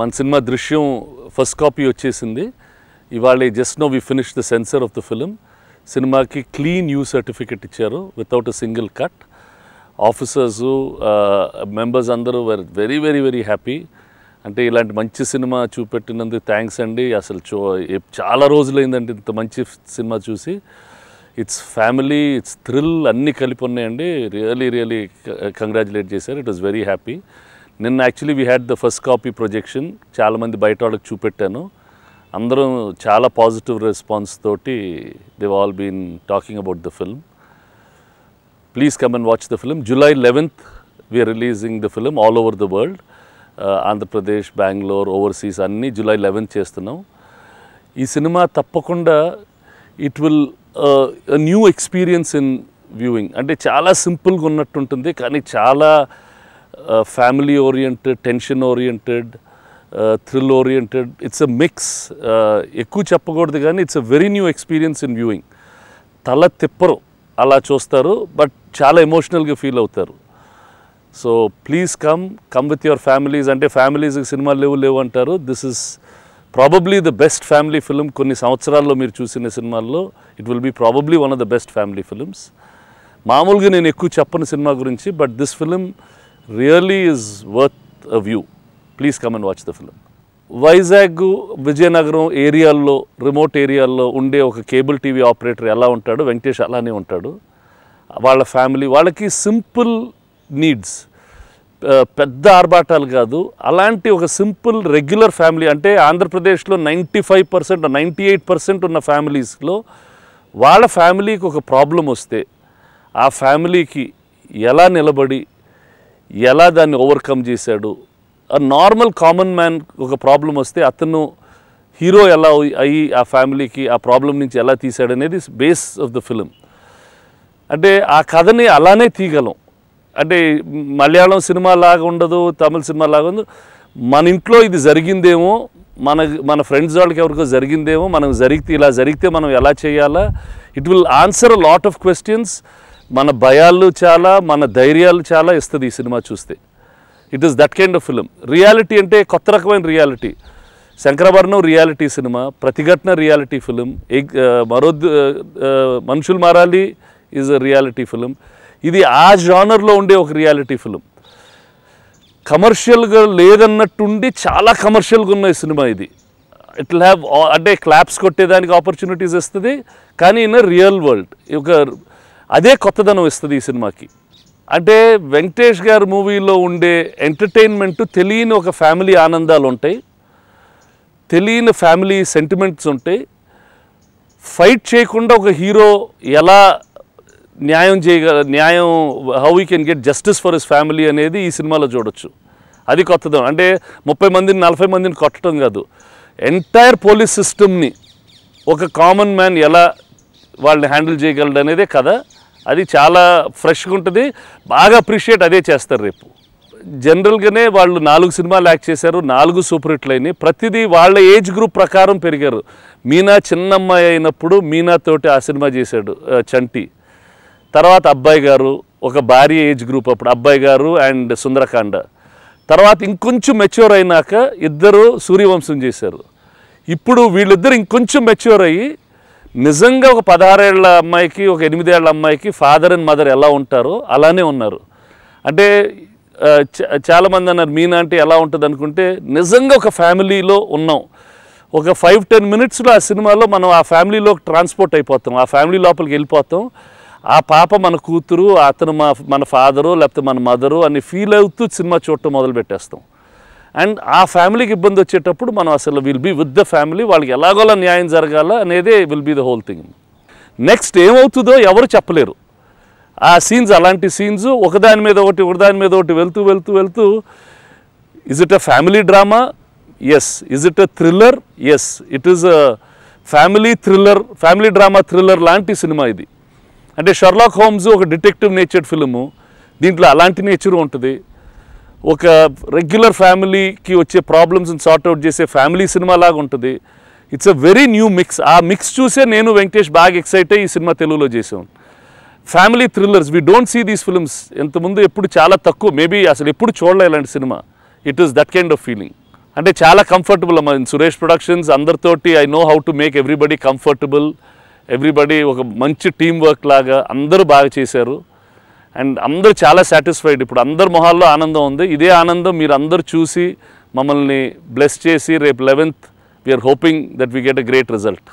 మన సినిమా దృశ్యం first copy వచ్చేసింది ఇవాళ just now we finish the censor of the film సినిమాకి క్లీన్ యూ సర్టిఫికెట్ ఇచ్చారు without a single cut officers members అందరూ were very very very happy అంటే ఇలాంటి మంచి సినిమా చూపెట్టినందుకు థ్యాంక్స్ అండి అసలు చూ చాలా రోజులైందండి ఇంత మంచి సినిమా చూసి ఇట్స్ ఫ్యామిలీ ఇట్స్ థ్రిల్ అన్నీ కలిపి ఉన్నాయండి రియలీ రియలీ కంగ్రాచులేట్ చేశారు ఇట్ వాస్ వెరీ హ్యాపీ నిన్న actually we had the first copy projection చాలామంది బయట వాళ్ళకి చూపెట్టాను అందరూ చాలా పాజిటివ్ రెస్పాన్స్ తోటి Dev all been talking about the film please come and watch the film July eleventh we are releasing the film all over the world Andhra Pradesh Bengaluru overseas అన్నీ July eleventh చేస్తున్నాం ఈ cinema తప్పకుండా it will new experience in viewing అంటే చాలా సింపుల్గా ఉన్నట్టుంటుంది కానీ చాలా family oriented tension oriented thrill oriented it's a mix ఎక్కువ చెప్పకూడదు కానీ it's a very new experience in viewing తల తిప్పరు అలా చూస్తారు బట్ చాలా ఎమోషనల్గా ఫీల్ అవుతారు so please come come with your families అంటే ఫ్యామిలీస్ సినిమా లేవు లేవు అంటారు this is probably the best family film కొన్ని సంవత్సరాల్లో మీరు చూసిన సినిమాల్లో it will be probably one of the best family films మామూలుగా నేను ఎక్కువ చెప్పని సినిమా గురించి but this film really is worth a view. Please come and watch the film. Vizag Vizianagaram ఏరియాల్లో రిమోట్ ఏరియాల్లో ఉండే ఒక కేబుల్ టీవీ ఆపరేటర్ ఎలా ఉంటాడు వెంకటేష్ అలానే ఉంటాడు వాళ్ళ ఫ్యామిలీ వాళ్ళకి సింపుల్ నీడ్స్ పెద్ద ఆర్భాటాలు కాదు అలాంటి ఒక సింపుల్ రెగ్యులర్ ఫ్యామిలీ అంటే ఆంధ్రప్రదేశ్లో ninety five percent ninety eight percent ఉన్న ఫ్యామిలీస్లో వాళ్ళ ఫ్యామిలీకి ఒక ప్రాబ్లం వస్తే ఆ ఫ్యామిలీకి ఎలా నిలబడి ఎలా దాన్ని ఓవర్కమ్ చేశాడు నార్మల్ కామన్ మ్యాన్ ఒక ప్రాబ్లం వస్తే అతను హీరో ఎలా అయ్యి ఆ ఫ్యామిలీకి ఆ ప్రాబ్లం నుంచి ఎలా తీశాడు అనేది బేస్ ఆఫ్ ద ఫిలిం అంటే ఆ కథని అలానే తీయగలం అంటే మలయాళం సినిమా లాగా ఉండదు తమిళ సినిమా లాగా ఉండదు మన ఇంట్లో ఇది జరిగిందేమో మన మన ఫ్రెండ్స్ వాళ్ళకి ఎవరికో జరిగిందేమో మనం జరిగితే ఇలా జరిగితే మనం ఎలా చేయాలా it will answer lot of questions మన భయాలు చాలా మన ధైర్యాలు చాలా ఇస్తుంది ఈ సినిమా చూస్తే it is that kind of film reality అంటే కొత్త రకమైన రియాలిటీ శంకరవర్ణం రియాలిటీ సినిమా ప్రతిఘటన రియాలిటీ ఫిలిం మరోద్ మనుషులు మారాలి ఈజ్ అ రియాలిటీ ఫిలిం ఇది ఆ జానర్లో ఉండే ఒక రియాలిటీ ఫిలిం కమర్షియల్గా లేదన్నట్టుండి చాలా కమర్షియల్గా ఉన్న సినిమా ఇది ఇట్ హ్యావ్ అంటే క్లాప్స్ కొట్టేదానికి ఆపర్చునిటీస్ ఇస్తుంది కానీ ఇన్ రియల్ వరల్డ్ ఒక అదే కొత్తదనం ఇస్తుంది ఈ సినిమాకి అంటే వెంకటేష్ గారు మూవీలో ఉండే ఎంటర్టైన్మెంట్ తెలియని ఒక ఫ్యామిలీ ఆనందాలు ఉంటాయి తెలియని ఫ్యామిలీ సెంటిమెంట్స్ ఉంటాయి ఫైట్ చేయకుండా ఒక హీరో ఎలా న్యాయం చేయగల న్యాయం how you can get justice for his family అనేది ఈ సినిమాలో చూడొచ్చు అది కొత్తదనం అంటే ముప్పై మందిని నలభై మందిని కొట్టడం కాదు ఎంటైర్ పోలీస్ సిస్టమ్ని ఒక కామన్ మ్యాన్ ఎలా వాళ్ళని హ్యాండిల్ చేయగలడు అనేదే కదా అది చాలా ఫ్రెష్గా ఉంటుంది బాగా అప్రిషియేట్ అదే చేస్తారు రేపు జనరల్గానే వాళ్ళు నాలుగు సినిమాలు యాక్ట్ చేశారు నాలుగు సూపర్ హిట్లు అయినాయి ప్రతిదీ వాళ్ళ ఏజ్ గ్రూప్ ప్రకారం పెరిగారు మీనా చిన్నమ్మాయి అయినప్పుడు మీనాతోటి ఆ సినిమా చేశాడు చంటి తర్వాత అబ్బాయి గారు ఒక భార్య ఏజ్ గ్రూప్ అప్పుడు అబ్బాయి గారు అండ్ సుందరకాండ తర్వాత ఇంకొంచెం మెచ్యూర్ అయినాక ఇద్దరు సూర్యవంశం చేశారు ఇప్పుడు వీళ్ళిద్దరు ఇంకొంచెం మెచ్యూర్ అయ్యి నిజంగా ఒక పదహారేళ్ళ అమ్మాయికి ఒక ఎనిమిదేళ్ల అమ్మాయికి ఫాదర్ అండ్ మదర్ ఎలా ఉంటారో అలానే ఉన్నారు అంటే చాలామంది అన్నారు మీనా అంటే ఎలా ఉంటుంది అనుకుంటే నిజంగా ఒక ఫ్యామిలీలో ఉన్నాం ఒక ఫైవ్ టెన్ మినిట్స్లో ఆ సినిమాలో మనం ఆ ఫ్యామిలీలో ట్రాన్స్పోర్ట్ అయిపోతాం ఆ ఫ్యామిలీ లోపలికి వెళ్ళిపోతాం ఆ పాప మన కూతురు అతను మా మన ఫాదరు లేకపోతే మన మదరు అని ఫీల్ అవుతూ సినిమా చూడటం మొదలు పెట్టేస్తాం అండ్ ఆ ఫ్యామిలీకి ఇబ్బంది వచ్చేటప్పుడు మనం అసలు will be with the family వాళ్ళకి ఎలాగోలా న్యాయం జరగాల అనేది will be the whole thing next ఏమవుతుందో ఎవరు చెప్పలేరు ఆ సీన్స్ అలాంటి సీన్స్ ఒకదాని మీద ఒకటి ఒకదాని మీద ఒకటి వెళ్తూ వెళ్తూ వెళ్తూ is it a family drama as is it a thriller as it is a family thriller family drama thriller లాంటి సినిమా ఇది అంటే షర్లాక్ హోమ్స్ ఒక డిటెక్టివ్ నేచర్డ్ ఫిల్ము దీంట్లో అలాంటి నేచరు ఉంటుంది ఒక రెగ్యులర్ ఫ్యామిలీకి వచ్చే ప్రాబ్లమ్స్ని సార్ట్అవుట్ చేసే ఫ్యామిలీ సినిమా లాగా ఉంటుంది it's a very new mix ah mix చూసే నేను వెంకటేష్ బాగా ఎక్సైట్ అయ్యి ఈ సినిమా తెలుగులో చేసాం family thrillers we don't see these films ఎంతముందు ఎప్పుడు చాలా తక్కువ మేబీ అసలు ఎప్పుడు చూడలే ఇలాంటి సినిమా it is that kind of feeling అంటే చాలా కంఫర్టబుల్ అమ్మా సురేష్ ప్రొడక్షన్స్ అందరితోటి I know how to make everybody comfortable everybody ఒక మంచి టీం వర్క్ లాగా అందరూ బాగా చేశారు అండ్ అందరూ చాలా సాటిస్ఫైడ్ ఇప్పుడు అందరు మొహాల్లో ఆనందం ఉంది ఇదే ఆనందం మీరు అందరు చూసి మమ్మల్ని బ్లెస్ చేసి రేపు eleventh we are hoping that we get a great result